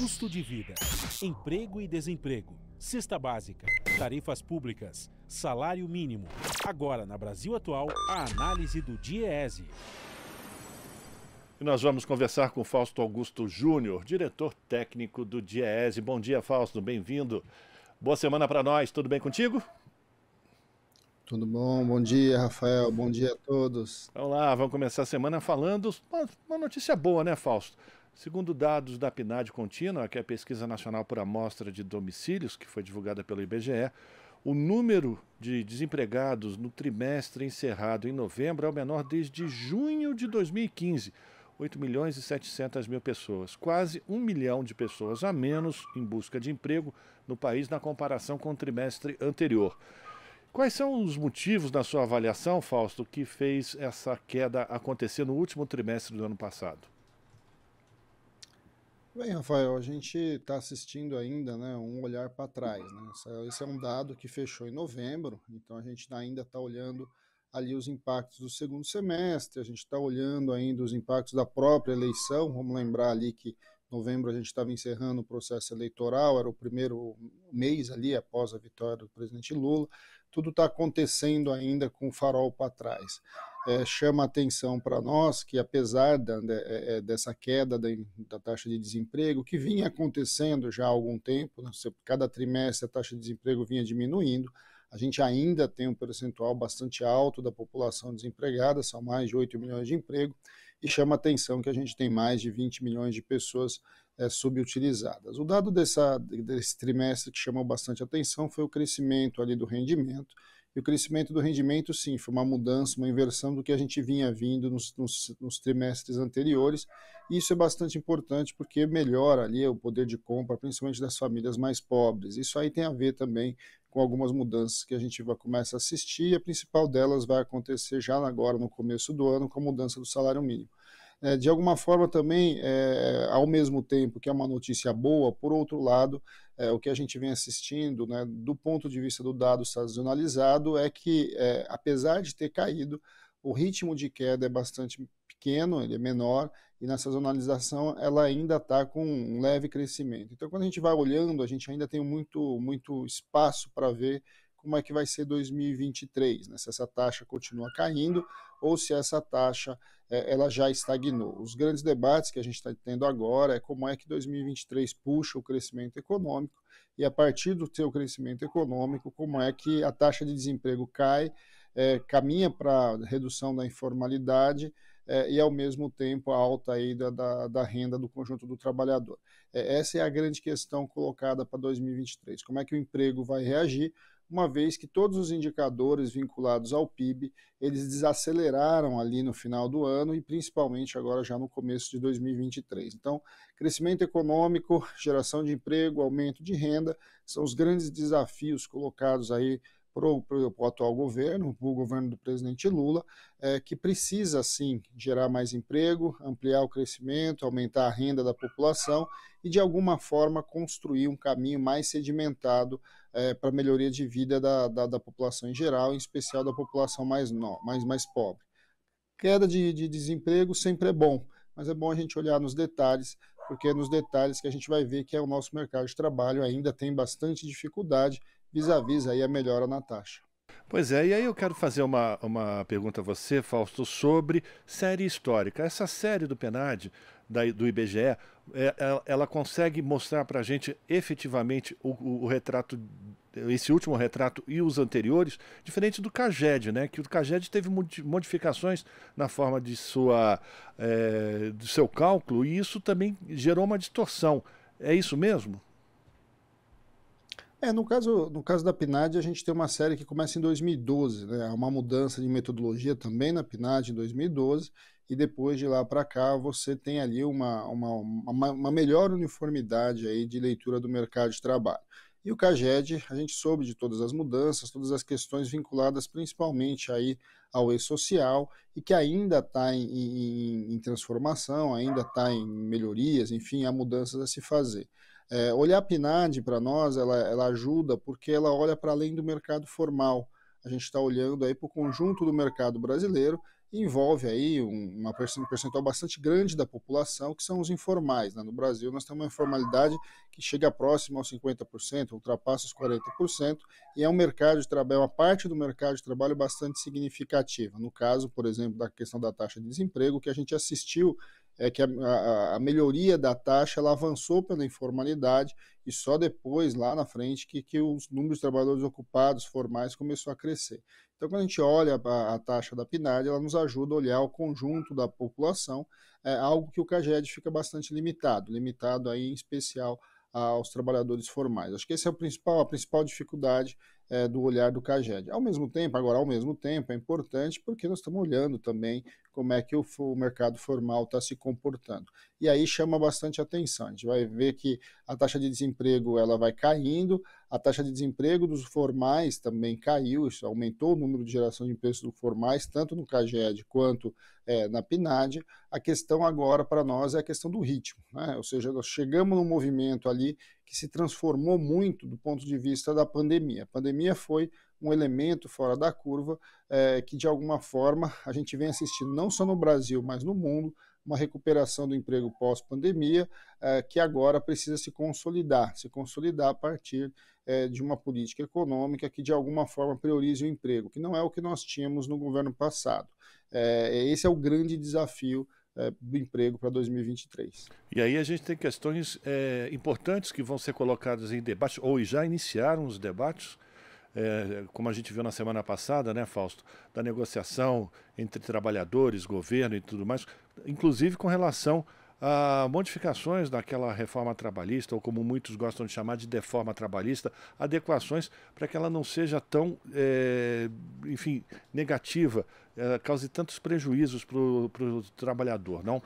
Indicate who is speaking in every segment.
Speaker 1: Custo de vida, emprego e desemprego, cesta básica, tarifas públicas, salário mínimo. Agora, na Brasil Atual, a análise do DIEESE. E nós vamos conversar com Fausto Augusto Júnior, diretor técnico do DIEESE. Bom dia, Fausto, bem-vindo. Boa semana para nós, tudo bem contigo? Tudo bom? Bom dia, Rafael. Bom dia a todos. Vamos lá, vamos começar a semana falando uma notícia boa, né, Fausto? Segundo dados da PNAD Contínua, que é a Pesquisa Nacional por Amostra de Domicílios, que foi divulgada pelo IBGE, o número de desempregados no trimestre encerrado em novembro é o menor desde junho de 2015. 8 milhões e 700 mil pessoas, quase 1 milhão de pessoas a menos em busca de emprego no país na comparação com o trimestre anterior. Quais são os motivos, na sua avaliação, Fausto, que fez essa queda acontecer no último trimestre do ano passado?
Speaker 2: Bem, Rafael, a gente está assistindo ainda né, um olhar para trás. Né? Esse é um dado que fechou em novembro, então a gente ainda está olhando ali os impactos do segundo semestre, a gente está olhando ainda os impactos da própria eleição. Vamos lembrar ali que novembro a gente estava encerrando o processo eleitoral, era o primeiro mês ali após a vitória do presidente Lula. Tudo está acontecendo ainda com o farol para trás é, chama atenção para nós que, apesar da, de, é, é, dessa queda da, da, taxa de desemprego, que vinha acontecendo já há algum tempo, né? cada trimestre a taxa de desemprego vinha diminuindo, a gente ainda tem um percentual bastante alto da população desempregada, são mais de 8 milhões de emprego, e chama atenção que a gente tem mais de 20 milhões de pessoas é, subutilizadas. O dado dessa, desse trimestre que chamou bastante atenção foi o crescimento ali do rendimento, e o crescimento do rendimento, sim, foi uma mudança, uma inversão do que a gente vinha vindo nos, nos, nos trimestres anteriores. E isso é bastante importante porque melhora ali o poder de compra, principalmente das famílias mais pobres. Isso aí tem a ver também com algumas mudanças que a gente vai começar a assistir, e a principal delas vai acontecer já agora no começo do ano com a mudança do salário mínimo é, de alguma forma também, é, ao mesmo tempo que é uma notícia boa, por outro lado, é, o que a gente vem assistindo, né, do ponto de vista do dado sazonalizado, é que, é, apesar de ter caído, o ritmo de queda é bastante pequeno, ele é menor, e na sazonalização ela ainda está com um leve crescimento. Então, quando a gente vai olhando, a gente ainda tem muito, muito espaço para ver como é que vai ser 2023, né? se essa taxa continua caindo, ou se essa taxa é, ela já estagnou. Os grandes debates que a gente está tendo agora é como é que 2023 puxa o crescimento econômico e a partir do seu crescimento econômico, como é que a taxa de desemprego cai, é, caminha para redução da informalidade é, e ao mesmo tempo a alta aí da, da, da renda do conjunto do trabalhador. É, essa é a grande questão colocada para 2023. Como é que o emprego vai reagir? uma vez que todos os indicadores vinculados ao PIB, eles desaceleraram ali no final do ano e principalmente agora já no começo de 2023. Então, crescimento econômico, geração de emprego, aumento de renda, são os grandes desafios colocados aí para o atual governo, o governo do presidente Lula, é, que precisa sim gerar mais emprego, ampliar o crescimento, aumentar a renda da população e de alguma forma construir um caminho mais sedimentado é, para melhoria de vida da, da, da, população em geral, em especial da população mais, no, mais, mais pobre. Queda de, de desemprego sempre é bom, mas é bom a gente olhar nos detalhes, porque é nos detalhes que a gente vai ver que é o nosso mercado de trabalho ainda tem bastante dificuldade vis-à-vis -vis a melhora na taxa.
Speaker 1: Pois é, e aí eu quero fazer uma, uma pergunta a você, Fausto, sobre série histórica. Essa série do Penad da, do IBGE, é, ela, é, ela, consegue mostrar para a gente efetivamente o, o, o, retrato, esse último retrato e os anteriores, diferente do CAGED, né? Que o CAGED teve modificações na forma de sua, é, do seu cálculo e isso também gerou uma distorção. É isso mesmo?
Speaker 2: É, no caso, no caso da PNAD, a gente tem uma série que começa em 2012, né? Há uma mudança de metodologia também na PNAD em 2012, e depois de lá para cá você tem ali uma, uma, uma, uma melhor uniformidade aí de leitura do mercado de trabalho. E o CAGED, a gente soube de todas as mudanças, todas as questões vinculadas principalmente aí ao e-social e que ainda está em, em, em, transformação, ainda está em melhorias, enfim, há mudanças a se fazer. É, olhar a PNAD para nós, ela, ela ajuda porque ela olha para além do mercado formal. A gente está olhando aí para o conjunto do mercado brasileiro envolve aí um, um percentual bastante grande da população, que são os informais. Né? No Brasil, nós temos uma informalidade que chega próximo aos 50%, ultrapassa os 40%, e é um mercado de trabalho, é uma parte do mercado de trabalho bastante significativa. No caso, por exemplo, da questão da taxa de desemprego, que a gente assistiu é que a, a, melhoria da taxa ela avançou pela informalidade e só depois, lá na frente, que, que os números de trabalhadores ocupados formais começou a crescer. Então, quando a gente olha a, a taxa da PNAD, ela nos ajuda a olhar o conjunto da população, é algo que o CAGED fica bastante limitado, limitado aí em especial aos trabalhadores formais. Acho que essa é o principal, a principal dificuldade é, do olhar do Caged. Ao mesmo tempo, agora ao mesmo tempo, é importante porque nós estamos olhando também como é que o, o mercado formal está se comportando. E aí chama bastante atenção. A gente vai ver que a taxa de desemprego ela vai caindo, a taxa de desemprego dos formais também caiu, isso aumentou o número de geração de empregos dos formais, tanto no CAGED quanto é, na PNAD. A questão agora para nós é a questão do ritmo, né? ou seja, nós chegamos num movimento ali que se transformou muito do ponto de vista da pandemia. A pandemia foi um elemento fora da curva é, que, de alguma forma, a gente vem assistindo não só no Brasil, mas no mundo, uma recuperação do emprego pós-pandemia, eh, que agora precisa se consolidar, se consolidar a partir eh, de uma política econômica que de alguma forma priorize o emprego, que não é o que nós tínhamos no governo passado. esse é o grande desafio do emprego para 2023.
Speaker 1: E aí a gente tem questões importantes que vão ser colocadas em debate, ou já iniciaram os debates, é, como a gente viu na semana passada, né, Fausto, da negociação entre trabalhadores, governo e tudo mais, inclusive com relação a modificações daquela reforma trabalhista, ou como muitos gostam de chamar de deforma trabalhista, adequações para que ela não seja tão, é, enfim, negativa, é, cause tantos prejuízos para o trabalhador, não?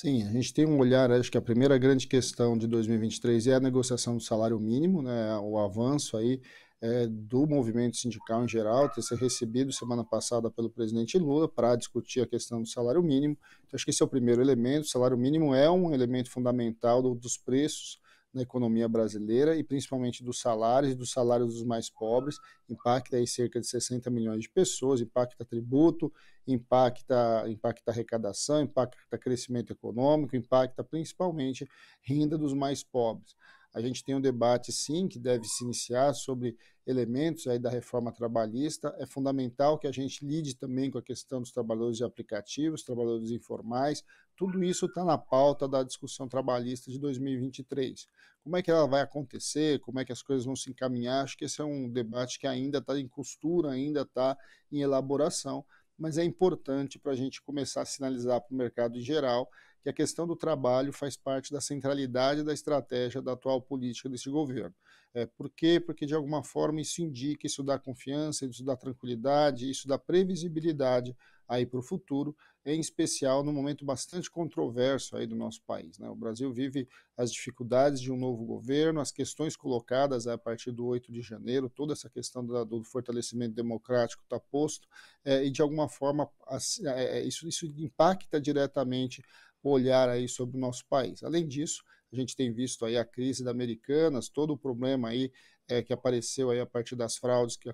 Speaker 2: Sim, a gente tem um olhar, acho que a primeira grande questão de 2023 é a negociação do salário mínimo, né, o avanço aí é, do movimento sindical em geral, ter sido recebido semana passada pelo presidente Lula para discutir a questão do salário mínimo. Então, acho que esse é o primeiro elemento. O salário mínimo é um elemento fundamental do, dos preços na economia brasileira e principalmente dos salários e dos salários dos mais pobres, impacta aí cerca de 60 milhões de pessoas, impacta tributo, impacta, impacta arrecadação, impacta crescimento econômico, impacta principalmente renda dos mais pobres a gente tem um debate, sim, que deve se iniciar sobre elementos aí da reforma trabalhista. É fundamental que a gente lide também com a questão dos trabalhadores de aplicativos, trabalhadores informais. Tudo isso está na pauta da discussão trabalhista de 2023. Como é que ela vai acontecer? Como é que as coisas vão se encaminhar? Acho que esse é um debate que ainda está em costura, ainda está em elaboração, mas é importante para a gente começar a sinalizar para o mercado em geral que a questão do trabalho faz parte da centralidade da estratégia da atual política desse governo. É, por quê? Porque, de alguma forma, isso indica, isso dá confiança, isso dá tranquilidade, isso dá previsibilidade aí para o futuro, em especial no momento bastante controverso aí do nosso país. Né? O Brasil vive as dificuldades de um novo governo, as questões colocadas a partir do 8 de janeiro, toda essa questão do, do fortalecimento democrático está posto, é, e de alguma forma é, é, isso, isso impacta diretamente olhar aí sobre o nosso país. Além disso, a gente tem visto aí a crise da Americanas, todo o problema aí é, que apareceu aí a partir das fraudes que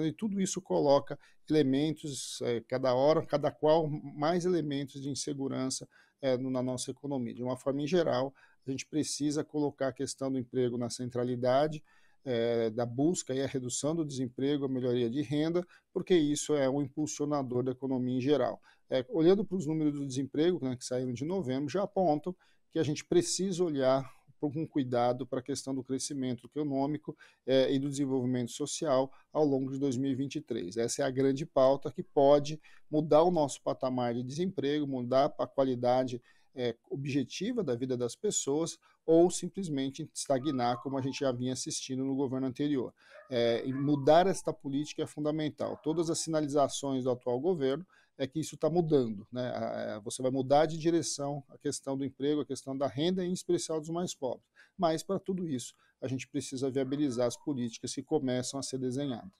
Speaker 2: e tudo isso coloca elementos, é, cada hora, cada qual, mais elementos de insegurança é, na nossa economia. De uma forma em geral, a gente precisa colocar a questão do emprego na centralidade, é, da busca e a redução do desemprego, a melhoria de renda, porque isso é um impulsionador da economia em geral é, olhando para os números do desemprego né, que saíram de novembro, já apontam que a gente precisa olhar com cuidado para a questão do crescimento econômico é, e do desenvolvimento social ao longo de 2023. Essa é a grande pauta que pode mudar o nosso patamar de desemprego, mudar a qualidade é, objetiva da vida das pessoas ou simplesmente estagnar, como a gente já vinha assistindo no governo anterior. É, mudar esta política é fundamental. Todas as sinalizações do atual governo é que isso está mudando. Né? É, você vai mudar de direção a questão do emprego, a questão da renda, em especial dos mais pobres. Mas, para tudo isso, a gente precisa viabilizar as políticas que começam a ser desenhadas.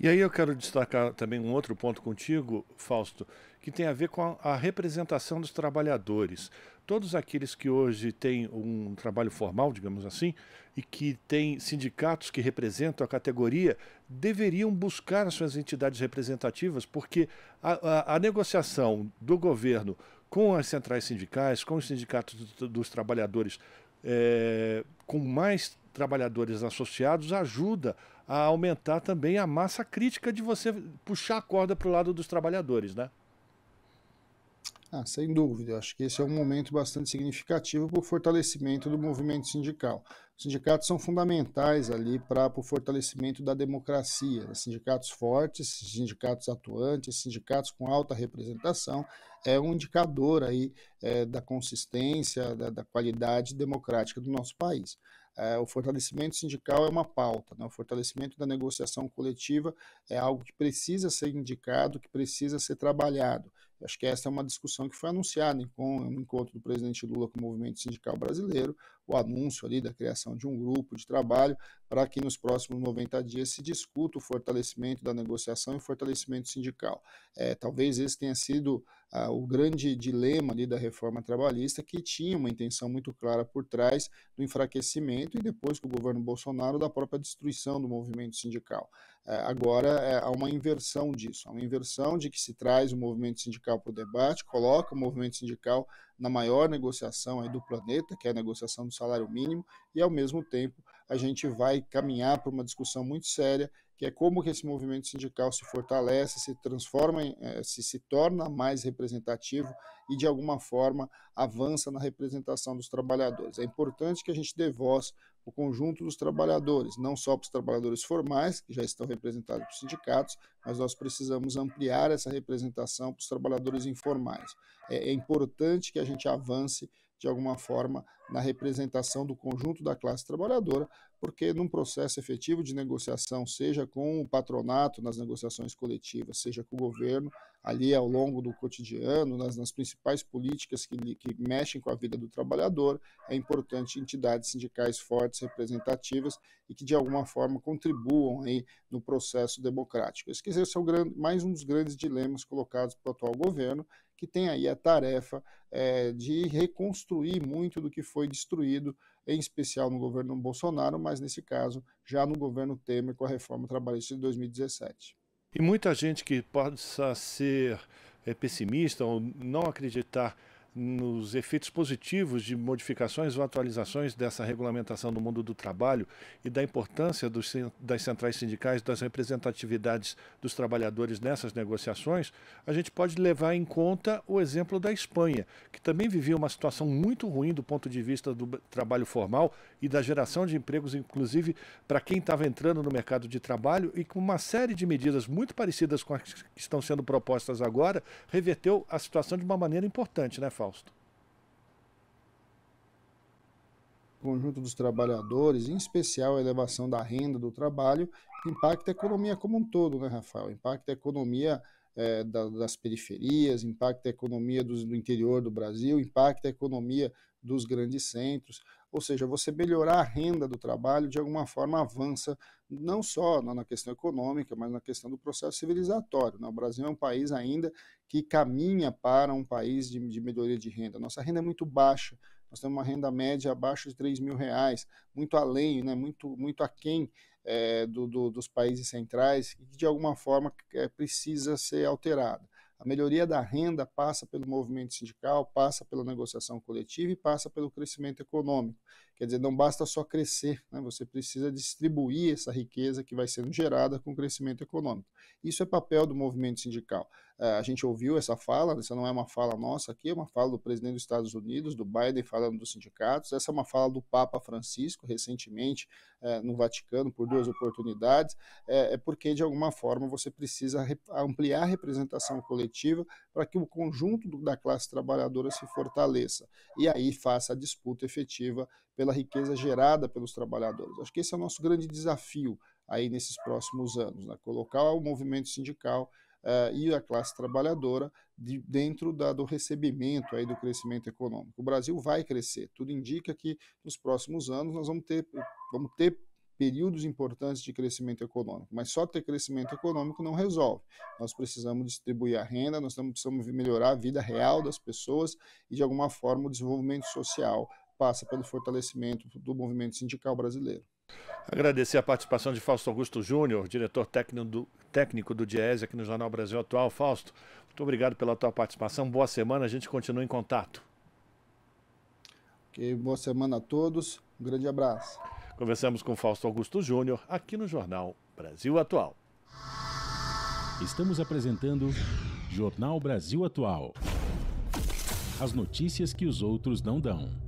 Speaker 1: E aí eu quero destacar também um outro ponto contigo, Fausto, que tem a ver com a, a representação dos trabalhadores. Todos aqueles que hoje têm um trabalho formal, digamos assim, e que têm sindicatos que representam a categoria, deveriam buscar as suas entidades representativas, porque a, a, a negociação do governo com as centrais sindicais, com os sindicatos dos trabalhadores, é, com mais trabalhadores associados, ajuda a aumentar também a massa crítica de você puxar a corda para o lado dos trabalhadores, né?
Speaker 2: Ah, sem dúvida, eu acho que esse é um momento bastante significativo para o fortalecimento do movimento sindical. Os sindicatos são fundamentais ali para o fortalecimento da democracia. Né? Sindicatos fortes, sindicatos atuantes, sindicatos com alta representação é um indicador aí é, da consistência, da, da qualidade democrática do nosso país é, o fortalecimento sindical é uma pauta, né? o fortalecimento da negociação coletiva é algo que precisa ser indicado, que precisa ser trabalhado. Acho que essa é uma discussão que foi anunciada em um encontro do presidente Lula com o movimento sindical brasileiro, o anúncio ali da criação de um grupo de trabalho para que nos próximos 90 dias se discuta o fortalecimento da negociação e o fortalecimento sindical. É, talvez esse tenha sido ah, o grande dilema ali da reforma trabalhista, que tinha uma intenção muito clara por trás do enfraquecimento e depois com o governo Bolsonaro da própria destruição do movimento sindical. É, agora é, há uma inversão disso, há uma inversão de que se traz o movimento sindical para o debate, coloca o movimento sindical na maior negociação aí do planeta, que é a negociação do salário mínimo, e ao mesmo tempo a gente vai caminhar para uma discussão muito séria que é como que esse movimento sindical se fortalece, se transforma, eh, se, se torna mais representativo e, de alguma forma, avança na representação dos trabalhadores. É importante que a gente dê voz o conjunto dos trabalhadores, não só para os trabalhadores formais, que já estão representados por sindicatos, mas nós precisamos ampliar essa representação para os trabalhadores informais. É, é, importante que a gente avance, de alguma forma, na representação do conjunto da classe trabalhadora, porque num processo efetivo de negociação, seja com o patronato nas negociações coletivas, seja com o governo, ali ao longo do cotidiano, nas, nas principais políticas que, que, mexem com a vida do trabalhador, é importante entidades sindicais fortes, representativas e que de alguma forma contribuam aí no processo democrático. Esse que é o grande, mais um dos grandes dilemas colocados para o atual governo que tem aí a tarefa é, de reconstruir muito do que foi destruído, em especial no governo Bolsonaro, mas nesse caso já no governo Temer com a reforma trabalhista de 2017.
Speaker 1: E muita gente que possa ser é, pessimista ou não acreditar nos efeitos positivos de modificações ou atualizações dessa regulamentação no mundo do trabalho e da importância dos, das centrais sindicais, das representatividades dos trabalhadores nessas negociações, a gente pode levar em conta o exemplo da Espanha, que também vivia uma situação muito ruim do ponto de vista do trabalho formal e da geração de empregos, inclusive para quem estava entrando no mercado de trabalho e com uma série de medidas muito parecidas com as que estão sendo propostas agora, reverteu a situação de uma maneira importante, né, Fábio? Holocausto.
Speaker 2: Conjunto dos trabalhadores, em especial a elevação da renda do trabalho, impacta a economia como um todo, né, Rafael? Impacta a economia é, da, das periferias, impacta a economia dos, do interior do Brasil, impacta a economia dos grandes centros. Ou seja, você melhorar a renda do trabalho de alguma forma avança não só na questão econômica, mas na questão do processo civilizatório. Né? O Brasil é um país ainda que caminha para um país de, melhoria de renda. Nossa renda é muito baixa, nós temos uma renda média abaixo de 3 mil reais, muito além, né, muito, muito aquém é, do, do, dos países centrais, que de alguma forma é, precisa ser alterada. A melhoria da renda passa pelo movimento sindical, passa pela negociação coletiva e passa pelo crescimento econômico. Quer dizer, não basta só crescer, né? você precisa distribuir essa riqueza que vai sendo gerada com o crescimento econômico. Isso é papel do movimento sindical. É, a gente ouviu essa fala, essa não é uma fala nossa aqui, é uma fala do presidente dos Estados Unidos, do Biden falando dos sindicatos, essa é uma fala do Papa Francisco, recentemente, é, no Vaticano, por duas oportunidades, é, é, porque, de alguma forma, você precisa ampliar a representação coletiva para que o conjunto da classe trabalhadora se fortaleça e aí faça a disputa efetiva pela riqueza gerada pelos trabalhadores. Acho que esse é o nosso grande desafio aí nesses próximos anos, né? colocar o movimento sindical uh, e a classe trabalhadora de, dentro da, do recebimento aí do crescimento econômico. O Brasil vai crescer, tudo indica que nos próximos anos nós vamos ter, vamos ter períodos importantes de crescimento econômico, mas só ter crescimento econômico não resolve. Nós precisamos distribuir a renda, nós precisamos melhorar a vida real das pessoas e, de alguma forma, o desenvolvimento social passa pelo fortalecimento do movimento sindical brasileiro.
Speaker 1: Agradecer a participação de Fausto Augusto Júnior, diretor técnico do, técnico do Diese aqui no Jornal Brasil Atual. Fausto, muito obrigado pela tua participação. Boa semana, a gente continua em contato. Ok, boa semana a todos. Um grande abraço. Conversamos com Fausto Augusto Júnior aqui no Jornal Brasil Atual. Estamos apresentando Jornal Brasil Atual. As notícias que os outros não dão.